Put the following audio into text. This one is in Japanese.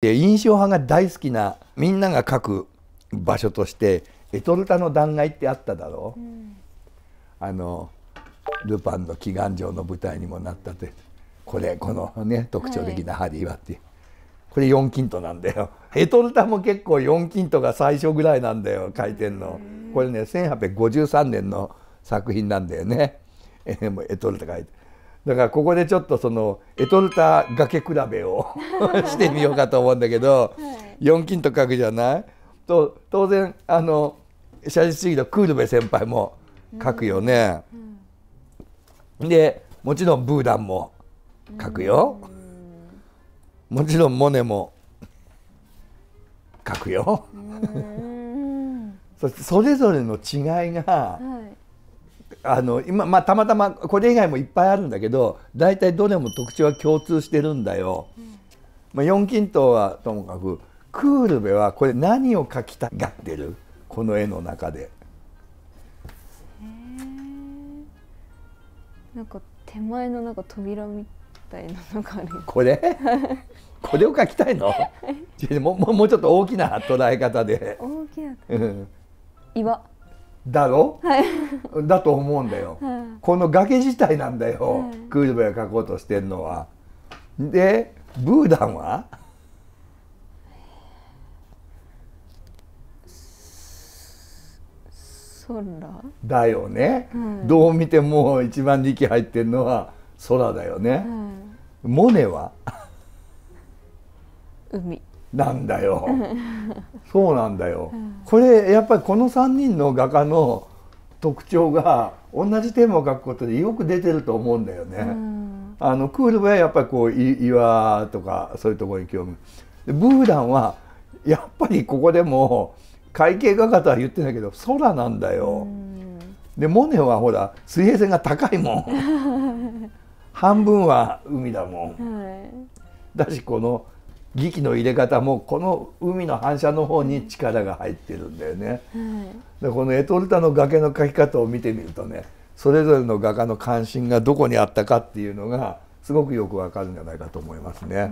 で印象派が大好きなみんなが書く場所としてエトルタの断崖ってあっただろう、うん、あのルパンの祈願城の舞台にもなったってこれこのね特徴的なハリーはっていう、はい、これ4キントなんだよエトルタも結構4キントが最初ぐらいなんだよ回転の、これね1853年の作品なんだよねエトルタ書いてだからここでちょっとそのエトルタ崖比べを してみようかと思うんだけど、はい、4金と書くじゃないと当然あの写実主義のクールベ先輩も書くよね。うんうん、でもちろんブーダンも書くよ。もちろんモネも書くよ。そしてそれぞれの違いが、はいあの今まあたまたまこれ以外もいっぱいあるんだけど大体どれも特徴は共通してるんだよ。うん、まあ、4均等はともかくクールベはこれ何を描きたがってるこの絵の中で。なんか手前のなんか扉みたいなのがある。これ？これを描きたいの？もうもうちょっと大きな捉え方で。大きな。うん。岩。だろ、はい、だと思うんだよ、はい、この崖自体なんだよ、はい、クールベが書こうとしてるのは。でブーダンは空だよね、どう見ても一番力入ってるのは空だよね。モネは海なんだよ そうなんだよ、これやっぱりこの3人の画家の特徴が同じテーマを描くことでよく出てると思うんだよね。あのクールはやっぱりこう岩とかそういうところに興味でブーダンはやっぱりここでも会計画家とは言ってないけど空なんだよ。でモネはほら水平線が高いもん 半分は海だもん。はい、だしこの劇の入れ方もこの海の反射の方に力が入ってるんだよね。でこのエトルタの崖の描き方を見てみるとねそれぞれの画家の関心がどこにあったかっていうのがすごくよくわかるんじゃないかと思いますね。